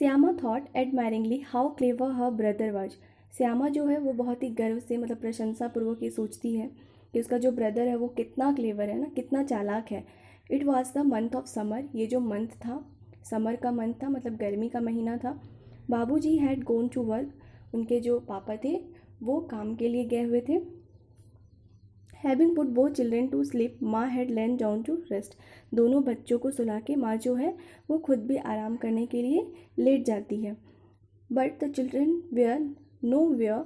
Shyama thought admiringly how clever her brother was Shyama जो है वो बहुत ही गर्व से मतलब प्रशंसापूर्वक ये सोचती है कि उसका जो ब्रदर है वो कितना क्लेवर है ना कितना चालाक है it was the month of summer ये जो मंथ था समर का मंथ था मतलब गर्मी का महीना था Babu ji had gone to work उनके जो पापा थे वो काम के लिए गए हुए थे having put both children to sleep maa had land down to rest दोनों बच्चों को सुला के माँ जो है वो खुद भी आराम करने के लिए लेट जाती है but the children were nowhere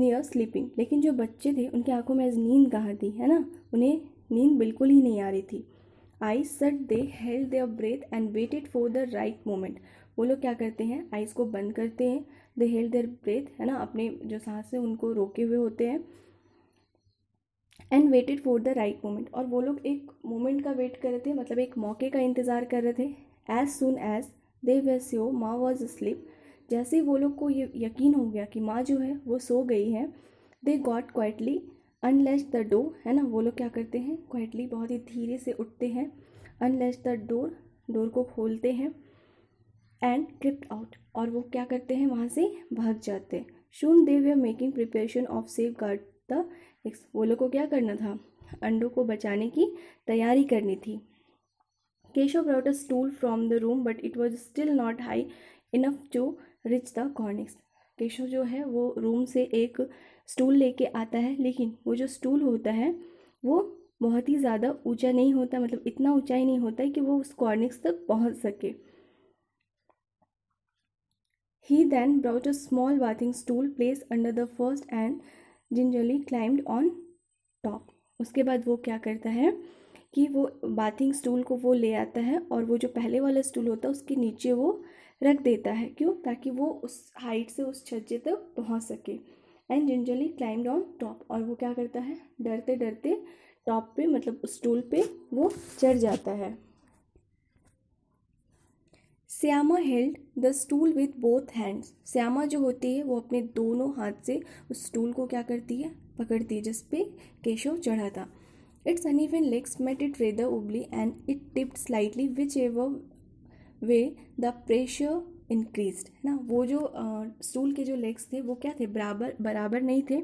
near sleeping लेकिन जो बच्चे थे उनकी आंखों में आज नींद कहाँ थी है ना उन्हें नींद बिल्कुल ही नहीं आ रही थी I sat they held their breath and waited for the right moment वो लोग क्या करते हैं आइज़ को बंद करते हैं दे हेल्ड देयर ब्रेथ है ना अपने जो सांस है उनको रोके हुए होते हैं and waited for the right moment और वो लोग एक मोमेंट का वेट कर रहे थे मतलब एक मौके का इंतज़ार कर रहे थे एज सुन एज दे वे स्यो माँ वॉज स्लिप जैसे वो लोग को ये यकीन हो गया कि माँ जो है वो सो गई है they got quietly unless the door है ना वो लोग क्या करते हैं क्वाइटली बहुत ही धीरे से उठते हैं अनलेस द डोर डोर को खोलते हैं एंड क्रिप्ट आउट और वो क्या करते हैं वहाँ से भाग जाते हैं soon they we are making preparation of safeguard the वो लोग को क्या करना था अंडों को बचाने की तैयारी करनी थी Keshav brought a stool from the room but it was still not high enough to reach the कॉर्निक्स Keshav जो है वो रूम से एक स्टूल लेके आता है लेकिन वो जो स्टूल होता है वो बहुत ही ज़्यादा ऊंचा नहीं होता मतलब इतना ऊंचा ही नहीं होता है कि वो उस कॉर्निक्स तक पहुंच सके he then brought a small bathing stool place under the first and generally climbed on top उसके बाद वो क्या करता है कि वो बाथिंग स्टूल को वो ले आता है और वो जो पहले वाला स्टूल होता है उसके नीचे वो रख देता है क्यों ताकि वो उस हाइट से उस छज्जे तक पहुंच सके and generally climb on top और वो क्या करता है डरते डरते टॉप पे मतलब स्टूल पे वो चढ़ जाता है Shyama held the stool with both hands Shyama जो होती है वो अपने दोनों हाथ से उस स्टूल को क्या करती है पकड़ती है जिसपे केशव चढ़ा था its in legs met it rather wobbly and it tipped slightly whichever way the pressure increase है ना वो जो स्टूल के जो लेग्स थे वो क्या थे बराबर बराबर नहीं थे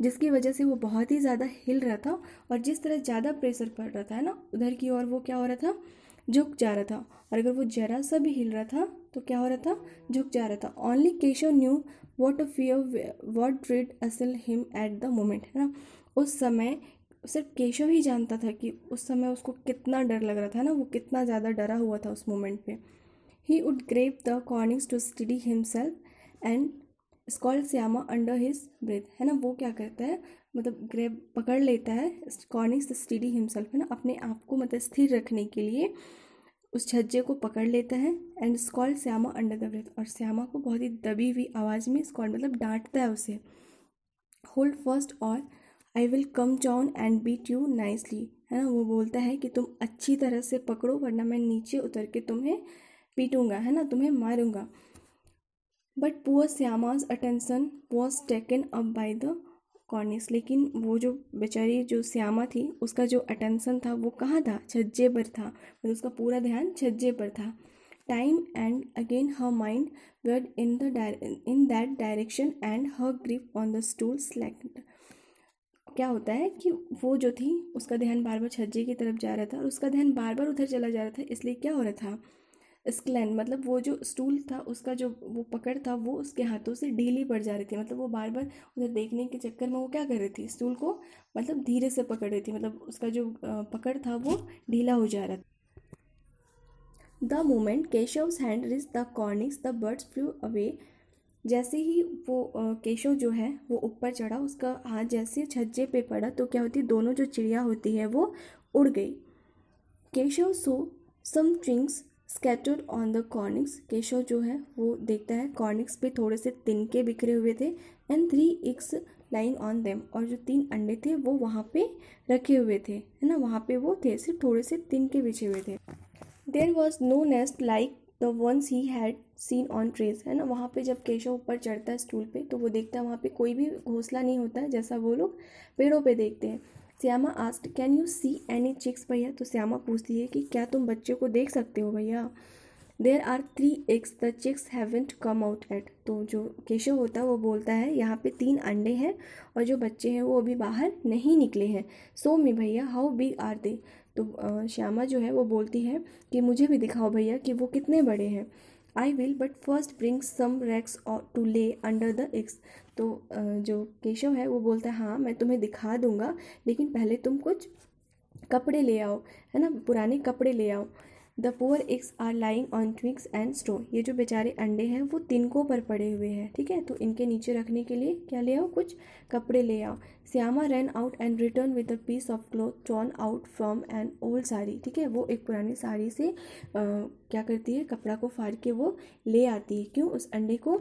जिसकी वजह से वो बहुत ही ज़्यादा हिल रहा था और जिस तरह ज़्यादा प्रेशर पड़ रहा था है ना उधर की ओर वो क्या हो रहा था झुक जा रहा था और अगर वो जरा सा भी हिल रहा था तो क्या हो रहा था झुक जा रहा था only Keshav knew what fear what threat assailed him at the moment है ना उस समय सिर्फ केशव ही जानता था कि उस समय उसको कितना डर लग रहा था ना वो कितना ज़्यादा डरा हुआ था उस मोमेंट पे he would grip the cornices to steady himself and scold Shyama under his breath है ना वो क्या करता है मतलब ग्रेब पकड़ लेता है कॉर्निंग स्टीडी हिमसेल्फ है ना अपने आप को मतलब स्थिर रखने के लिए उस छज्जे को पकड़ लेता है and scold Shyama under the breath और श्यामा को बहुत ही दबी हुई आवाज़ में स्कॉल मतलब डांटता है उसे होल्ड फर्स्ट और I will come down and beat you nicely है ना वो बोलता है कि तुम अच्छी तरह से पकड़ो वरना मैं नीचे उतर के तुम्हें पीटूंगा है ना तुम्हें मारूंगा but poor Shyama's attention was taken up by the cornice लेकिन वो जो बेचारी जो श्यामा थी उसका जो अटेंसन था वो कहाँ था छज्जे पर था मतलब उसका पूरा ध्यान छज्जे पर था time and again her mind veered in the in that direction and her grip on the stool slacked क्या होता है कि वो जो थी उसका ध्यान बार बार छज्जे की तरफ जा रहा था और उसका ध्यान बार बार उधर चला जा रहा था इसलिए क्या हो रहा था स्क्लैन मतलब वो जो स्टूल था उसका जो वो पकड़ था वो उसके हाथों से ढीली पड़ जा रही थी मतलब वो बार बार उधर देखने के चक्कर में वो क्या कर रही थी स्टूल को मतलब धीरे से पकड़ रही थी मतलब उसका जो पकड़ था वो ढीला हो जा रहा था the moment Keshav hand reached the cornice the birds flew away जैसे ही वो केशव जो है वो ऊपर चढ़ा उसका हाथ जैसे छज्जे पे पड़ा तो क्या होती दोनों जो चिड़िया होती है वो उड़ गई Keshav saw some strings scattered on the कॉर्निक्स Keshav जो है वो देखता है कॉर्निक्स पे थोड़े से तिनके बिखरे हुए थे and three eggs lying on them और जो तीन अंडे थे वो वहाँ पे रखे हुए थे है ना वहाँ पे वो थे सिर्फ थोड़े से तिनके बिछे हुए थे there was no nest like the ones he had seen on trees है ना वहाँ पे जब केशव ऊपर चढ़ता है स्टूल पे तो वो देखता है वहाँ पे कोई भी घोंसला नहीं होता है जैसा वो लोग पेड़ों पे देखते हैं Shyama asked can you see any chicks bhaiya तो श्यामा पूछती है कि क्या तुम बच्चे को देख सकते हो भैया there are three eggs the chicks haven't come out yet तो जो केशव होता है वो बोलता है यहाँ पे तीन अंडे हैं और जो बच्चे हैं वो अभी बाहर नहीं निकले हैं सो मी भैया हाउ बिग आर दे तो श्यामा जो है वो बोलती है कि मुझे भी दिखाओ भैया कि वो कितने बड़े हैं I will but first bring some rags to lay under the eggs तो जो केशव है वो बोलता है हाँ मैं तुम्हें दिखा दूंगा लेकिन पहले तुम कुछ कपड़े ले आओ है ना पुराने कपड़े ले आओ the poor eggs are lying on twigs and straw ये जो बेचारे अंडे हैं वो तिनकों पर पड़े हुए हैं ठीक है तो इनके नीचे रखने के लिए क्या ले आओ कुछ कपड़े ले आओ Shyama run out and return with a piece of cloth torn out from an old sari ठीक है वो एक पुरानी साड़ी से आ, क्या करती है कपड़ा को फाड़ के वो ले आती है क्यों उस अंडे को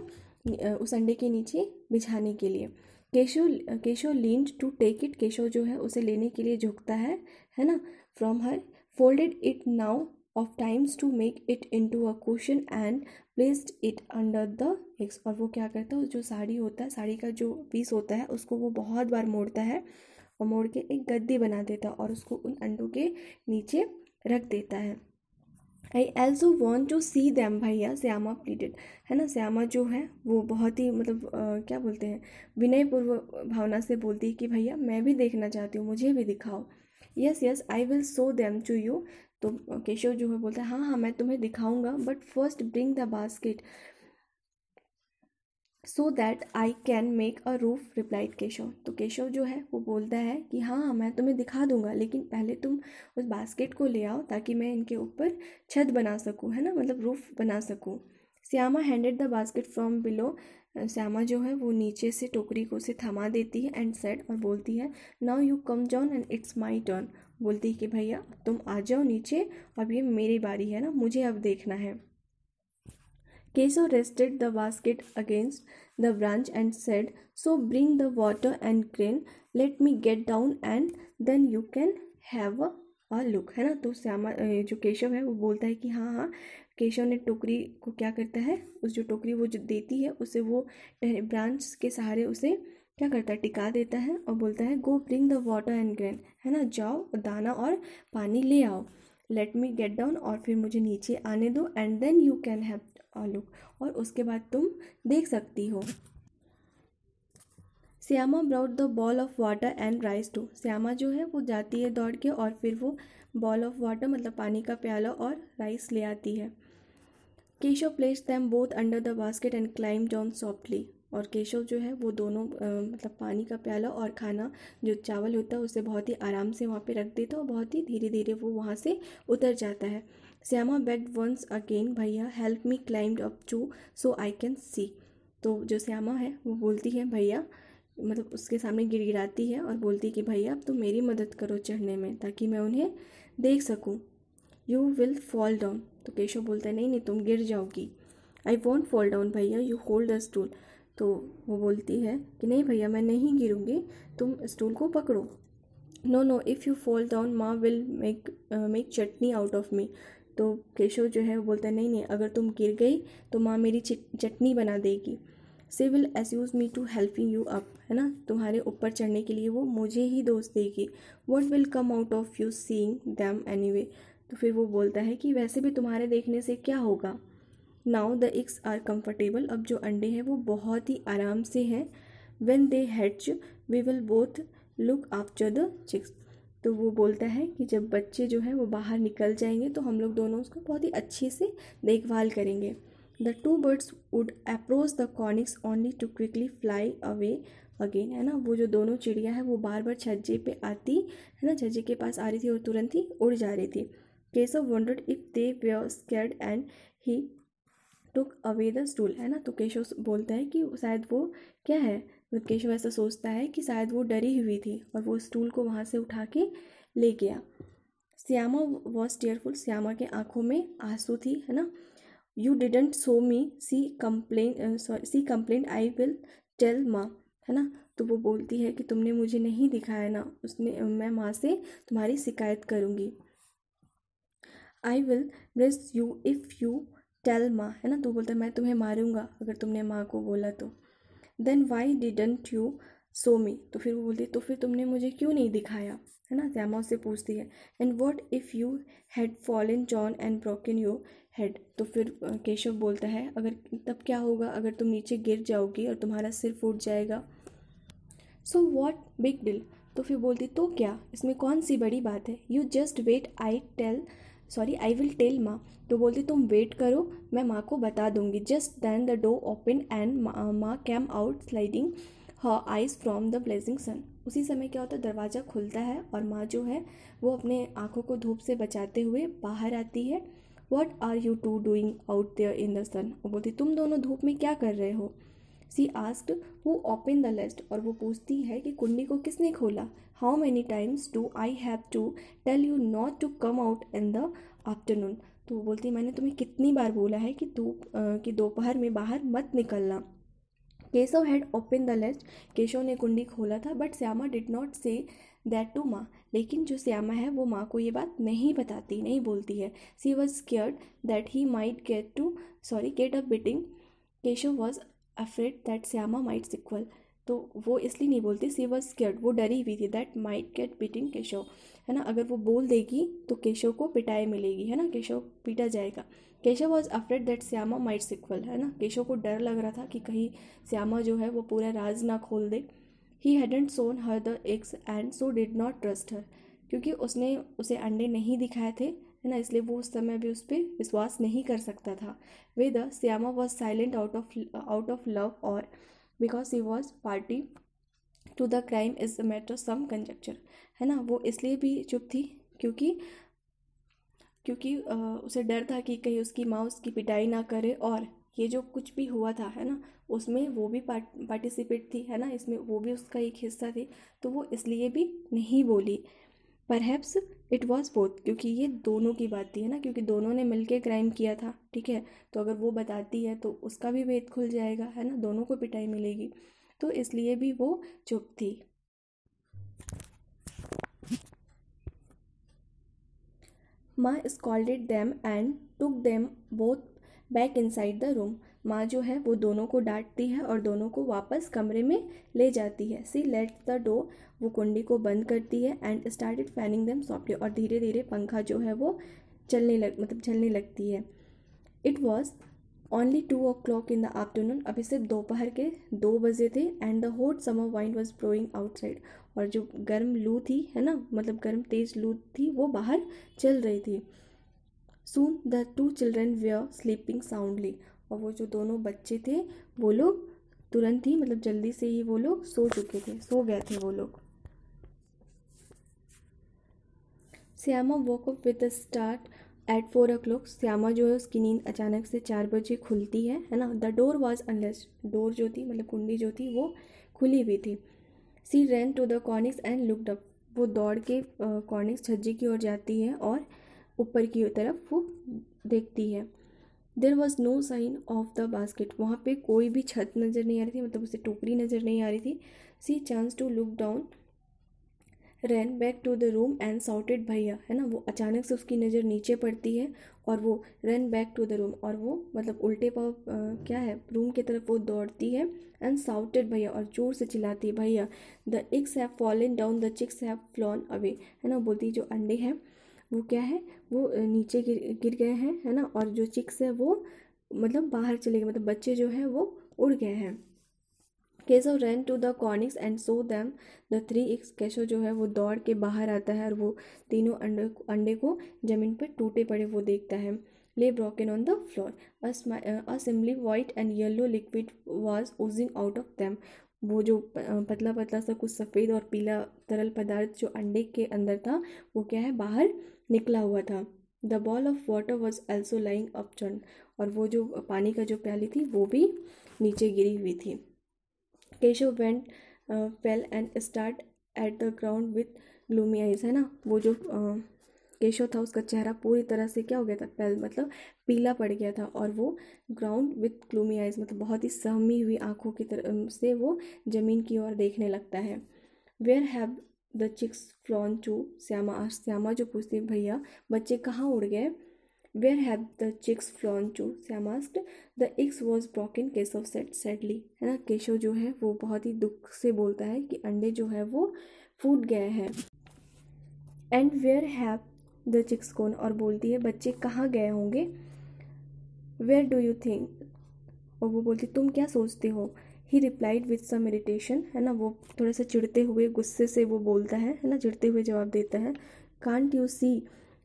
उस अंडे के नीचे बिछाने के लिए Kesho Kesho lean to take it Kesho जो है उसे लेने के लिए झुकता है है ना from her folded it now times to make it into a cushion and placed it under the eggs और वो क्या करता है जो साड़ी होता है साड़ी का जो पीस होता है उसको वो बहुत बार मोड़ता है और मोड़ के एक गद्दी बना देता है और उसको उन अंडों के नीचे रख देता है I also want to see them bhaiya Shyama pleaded है ना श्यामा जो है वो बहुत ही मतलब आ, क्या बोलते हैं विनयपूर्वक भावना से बोलती है कि भैया मैं भी देखना चाहती हूँ मुझे भी दिखाओ yes yes I will show them to you तो केशव जो है बोलता है हाँ हाँ मैं तुम्हें दिखाऊंगा but first bring the basket so that I can make a roof replied Keshav तो केशव जो है वो बोलता है कि हाँ हाँ मैं तुम्हें दिखा दूंगा लेकिन पहले तुम उस बास्केट को ले आओ ताकि मैं इनके ऊपर छत बना सकूँ है ना मतलब रूफ बना सकूँ Shyama handed the basket from below Shyama जो है वो नीचे से टोकरी को से थमा देती है एंड सेड और बोलती है नाउ यू कम जाउन एंड इट्स माई टर्न बोलती है कि भैया तुम आ जाओ नीचे अब ये मेरी बारी है ना मुझे अब देखना है Kesho rested the basket against the branch and said so bring the water and grain let me get down and then you can have a look है ना तो श्यामा जो केशव है वो बोलता है कि हाँ हाँ केशव ने टोकरी को क्या करता है उस जो टोकरी वो जो देती है उसे वो ब्रांच के सहारे उसे क्या करता है टिका देता है और बोलता है go bring the water and grain है ना जाओ दाना और पानी ले आओ लेट मी गेट डाउन और फिर मुझे नीचे आने दो and then you can have a look और उसके बाद तुम देख सकती हो Shyama brought the bowl of water and rice too Shyama जो है वो जाती है दौड़ के और फिर वो बॉल ऑफ वाटर मतलब पानी का प्याला और राइस ले आती है Keshav place them both under the basket and climb down softly और केशव जो है वो दोनों मतलब पानी का प्याला और खाना जो चावल होता है उसे बहुत ही आराम से वहाँ पे रख देता है और बहुत ही धीरे धीरे वो वहाँ से उतर जाता है Shyama begged once again bhaiya help me climb up too so I can see तो जो श्यामा है वो बोलती है भैया मतलब उसके सामने गिड़गिड़ाती है और बोलती है कि भैया अब तो मेरी मदद करो चढ़ने में ताकि मैं उन्हें देख सकूँ यू विल फॉल डाउन तो केशव बोलता है नहीं नहीं तुम गिर जाओगी I won't fall down bhaiya you hold the stool तो वो बोलती है कि नहीं भैया मैं नहीं गिरूँगी तुम स्टूल को पकड़ो no no if you fall down maa will make make chutney out of me तो केशव जो है वो बोलता है नहीं नहीं अगर तुम गिर गई तो माँ मेरी चटनी बना देगी she will accuse me to helping you up है ना तुम्हारे ऊपर चढ़ने के लिए वो मुझे ही दोस्त देगी what will come out of you seeing them anyway तो फिर वो बोलता है कि वैसे भी तुम्हारे देखने से क्या होगा now the eggs are comfortable अब जो अंडे हैं वो बहुत ही आराम से हैं when they hatch we will both look after the chicks तो वो बोलता है कि जब बच्चे जो है वो बाहर निकल जाएंगे तो हम लोग दोनों उसको बहुत ही अच्छे से देखभाल करेंगे the two birds would approach the cornice only to quickly fly away again है ना वो जो दोनों चिड़िया है वो बार बार छज्जे पे आती है ना छज्जे के पास आ रही थी और तुरंत ही उड़ जा रही थी Keshav wondered if they were scared and he took away the stool है ना तो केशव बोलता है कि शायद वो क्या है मतलब केशव ऐसा सोचता है कि शायद वो डरी हुई थी और वो स्टूल को वहाँ से उठा के ले गया श्यामा वॉज टेयरफुल श्यामा के आंखों में आंसू थी है ना you didn't show me see complain see complain I will tell maa है ना तो वो बोलती है कि तुमने मुझे नहीं दिखाया ना उसने मैं माँ से तुम्हारी शिकायत करूँगी I will miss you if you tell maa है ना तो बोलता है मैं तुम्हें मारूंगा अगर तुमने माँ को बोला तो then why didn't you show me तो फिर वो बोलती है तो फिर तुमने मुझे क्यों नहीं दिखाया है ना श्यामा उससे पूछती है and what if you had fallen जॉन एंड इन यू हेड तो फिर केशव बोलता है अगर तब क्या होगा अगर तुम नीचे गिर जाओगी और तुम्हारा सिर फूट जाएगा सो वॉट बिग डिल तो फिर बोलती तो क्या इसमें कौन सी बड़ी बात है you just wait I tell sorry I will tell माँ तो बोलती तुम वेट करो मैं माँ को बता दूंगी just then the door open and Ma came out sliding her eyes from the blazing sun उसी समय क्या होता है दरवाज़ा खुलता है और माँ जो है वो अपने आँखों को धूप से बचाते हुए बाहर आती है what are you two doing out there in the sun वो बोलती तुम दोनों धूप में क्या कर रहे हो she asked who open the list और वो पूछती है कि कुंडी को किसने खोला how many times do I have to tell you not to come out in the afternoon तो वो बोलती मैंने तुम्हें कितनी बार बोला है कि तू कि दोपहर में बाहर मत निकलना Keshav had open the list Keshav ने कुंडी खोला था but Shyama did not say that to Ma लेकिन जो श्यामा है वो माँ को ये बात नहीं बताती नहीं बोलती है she was cared that he might get to sorry get a beating Keshav was afraid that Shyama might squeal तो वो इसलिए नहीं बोलती सी वॉज स्केर्ड वो डरी हुई थी that might get beating Keshav है ना अगर वो बोल देगी तो केशव को पिटाई मिलेगी है ना केशव पीटा जाएगा Keshav was afraid that Shyama might squeal है ना केशव को डर लग रहा था कि कहीं श्यामा जो है वो पूरा राज ना खोल दे he hadn't shown her the eggs and so did not trust her क्योंकि उसने उसे अंडे नहीं दिखाए थे है ना इसलिए वो उस समय भी उस पर विश्वास नहीं कर सकता था way the Shyama was silent out of out of love और because he was party to the crime is a matter some conjecture है ना वो इसलिए भी चुप थी क्योंकि क्योंकि उसे डर था कि कहीं उसकी माँ उसकी पिटाई ना करे और ये जो कुछ भी हुआ था है ना उसमें वो भी पार्टिसिपेट थी है ना इसमें वो भी उसका एक हिस्सा थी तो वो इसलिए भी नहीं बोली परहैप्स इट वॉज़ बोथ क्योंकि ये दोनों की बात थी है ना क्योंकि दोनों ने मिलके क्राइम किया था ठीक है तो अगर वो बताती है तो उसका भी भेद खुल जाएगा है ना दोनों को पिटाई मिलेगी तो इसलिए भी वो चुप थी Ma scolded them and took them both back inside the room माँ जो है वो दोनों को डांटती है और दोनों को वापस कमरे में ले जाती है सी लेट द डो वो कुंडी को बंद करती है and started fanning them softly और धीरे धीरे पंखा जो है वो चलने लग मतलब चलने लगती है it was only two o'clock in the afternoon अभी सिर्फ दोपहर के दो बजे थे and the hot summer wind was blowing outside और जो गर्म लू थी है ना मतलब गर्म तेज लू थी वो बाहर चल रही थी soon the two children are sleeping soundly और वो जो दोनों बच्चे थे वो लोग तुरंत ही मतलब जल्दी से ही वो लोग सो चुके थे सो गए थे वो लोग Shyama woke up with start at four o'clock Shyama जो है उसकी नींद अचानक से चार बजे खुलती है है ना the door was unless door जो थी मतलब कुंडी जो थी वो खुली हुई थी she ran to the cornice and looked up वो दौड़ के कॉर्निक्स छज्जे की ओर जाती है और ऊपर की तरफ वो देखती है there was no sign of the basket वहाँ पे कोई भी छत नज़र नहीं आ रही थी मतलब उसे टोकरी नज़र नहीं आ रही थी she chance to look down ran back to the room and shouted भैया है ना वो अचानक से उसकी नज़र नीचे पड़ती है और वो run back to the room और वो मतलब उल्टे पाव क्या है रूम की तरफ वो दौड़ती है एंड साउटेड भैया और ज़ोर से चिल्लाती है भैया the eggs have fallen down the chicks have flown away है ना बोलती जो अंडे हैं वो क्या है वो नीचे गिर गिर गए हैं है ना और जो चिक्स है वो मतलब बाहर चले गए मतलब बच्चे जो है वो उड़ गए हैं Keshav run to the cornice and saw them the three eggs Keshav जो है वो दौड़ के बाहर आता है और वो तीनों अंडे अंडे को जमीन पर टूटे पड़े वो देखता है lay broken on the floor A, white and yellow liquid was oozing out of them वो जो पतला पतला सा कुछ सफ़ेद और पीला तरल पदार्थ जो अंडे के अंदर था वो क्या है बाहर निकला हुआ था the bowl of water was also lying अपचन और वो जो पानी का जो प्याली थी वो भी नीचे गिरी हुई थी Keshav went pale and start at the ground with gloomy eyes है ना वो जो uh, केशव था उसका चेहरा पूरी तरह से क्या हो गया था पहल मतलब पीला पड़ गया था और वो ग्राउंड विथ ग्लूमी आइज मतलब बहुत ही सहमी हुई आंखों की तरह से वो ज़मीन की ओर देखने लगता है where have the chicks flown to Shyama Shyama जो पूछती है भैया बच्चे कहाँ उड़ गए where have the chicks flown to Shyama asked the eggs was case off said sadly है ना केशव जो है वो बहुत ही दुख से बोलता है कि अंडे जो है वो फूट गए हैं and where have the chicks कौन और बोलती है बच्चे कहाँ गए होंगे वेयर डू यू थिंक और वो बोलती तुम क्या सोचते हो he replied with some irritation है ना वो थोड़े से चिड़ते हुए गुस्से से वो बोलता है है ना चिड़ते हुए जवाब देता है can't you see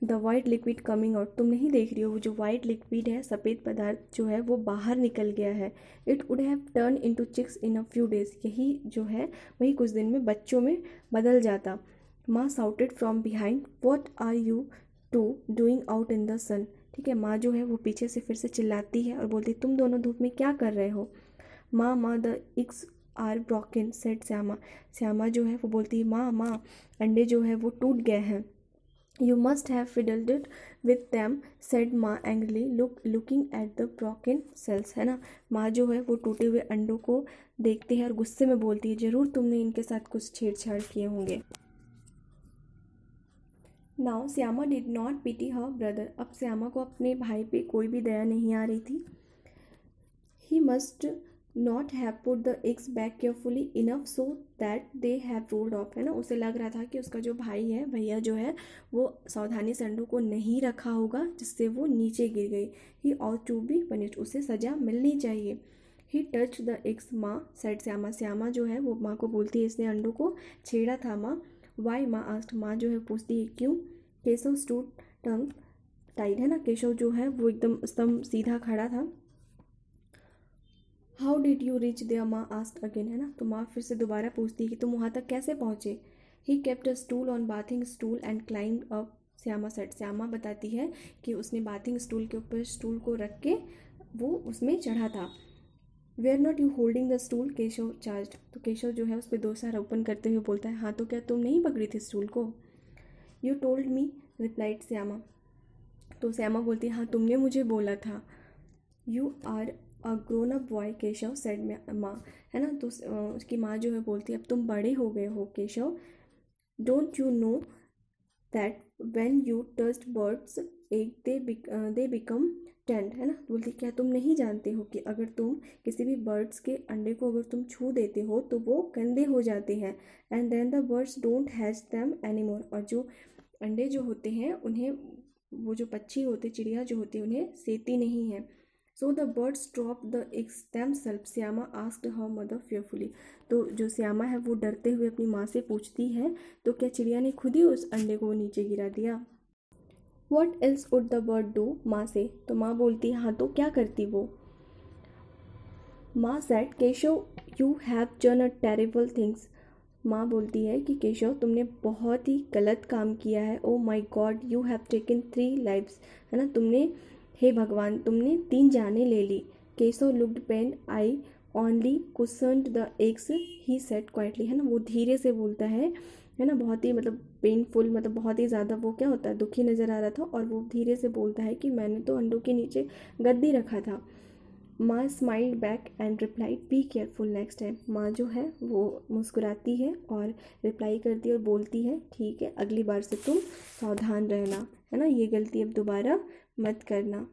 the white liquid coming out तुम नहीं देख रही हो वो जो वाइट लिक्विड है सफ़ेद पदार्थ जो है वो बाहर निकल गया है it would have turn to chicks in a few days यही जो है वही कुछ दिन में बच्चों में बदल जाता Ma shouted from behind what are you two doing out in the sun ठीक है माँ जो है वो पीछे से फिर से चिल्लाती है और बोलती तुम दोनों धूप में क्या कर रहे हो Ma Ma the eggs are broken said Shyama Shyama जो है वो बोलती है माँ माँ अंडे जो है वो टूट गए हैं you must have fiddled it with them said Ma angrily look looking at the broken shells है ना माँ जो है वो टूटे हुए अंडों को देखती है और गुस्से में बोलती है ज़रूर तुमने इनके साथ कुछ छेड़छाड़ किए होंगे now Shyama did not pity her brother अब श्यामा को अपने भाई पे कोई भी दया नहीं आ रही थी he must not have put the eggs back carefully enough so that they have rolled off है ना उसे लग रहा था कि उसका जो भाई है भैया जो है वो सावधानी से अंडों को नहीं रखा होगा जिससे वो नीचे गिर गई ही और टू बी पनिश्ड उसे सजा मिलनी चाहिए he touch the eggs Ma said Shyama Shyama जो है वो माँ को बोलती है इसने अंडों को छेड़ा था माँ वाई माँ आस्ट माँ जो है पूछती है क्यों केशव स्टूड टंग टाइट है ना केशव जो है वो एकदम स्तंभ सीधा खड़ा था how did you reach there Ma ask again है ना तो माँ फिर से दोबारा पूछती है कि तुम वहाँ तक कैसे पहुँचे he kept a stool on bathing stool and climb up Shyama said Shyama बताती है कि उसने बाथिंग स्टूल के ऊपर स्टूल को रख के वो उसमें चढ़ा था were are not you holding the stool Keshav charge तो केशव जो है उस पर दोषा ओपन करते हुए बोलता है हाँ तो क्या तुम नहीं पकड़ी थी स्टूल को you told me replied Shyama तो श्यामा बोलती है हाँ तुमने मुझे बोला था you are a grown up boy Keshav said Ma है ना तो उसकी माँ जो है बोलती है अब तुम बड़े हो गए हो Keshav don't you know that when you touch birds egg they they become tent है ना बोलती क्या तुम नहीं जानते हो कि अगर तुम किसी भी बर्ड्स के अंडे को अगर तुम छू देते हो तो वो गंदे हो जाते हैं and then the birds don't hatch them anymore और जो अंडे जो होते हैं उन्हें वो जो पक्षी होते चिड़िया जो होती है उन्हें सेती नहीं है so the birds drop the eggs themselves Shyama asked her mother fearfully तो जो श्यामा है वो डरते हुए अपनी माँ से पूछती है तो क्या चिड़िया ने खुद ही उस अंडे को नीचे गिरा दिया what else would the bird do माँ से तो माँ बोलती है हाँ तो क्या करती वो माँ सेट केशव यू हैव जन अ टेरेबल थिंग्स माँ बोलती है कि केशव तुमने बहुत ही गलत काम किया है oh my god you have taken three lifes है ना तुमने हे भगवान तुमने तीन जाने ले ली Keshav looked pain I only cushion the eggs he said quietly है ना वो धीरे से बोलता है है ना बहुत ही मतलब पेनफुल मतलब बहुत ही ज़्यादा वो क्या होता है दुखी नज़र आ रहा था और वो धीरे से बोलता है कि मैंने तो अंडों के नीचे गद्दी रखा था Ma smiled back and reply be careful next time माँ जो है वो मुस्कुराती है और रिप्लाई करती है और बोलती है ठीक है अगली बार से तुम सावधान रहना है ना ये गलती अब दोबारा मत करना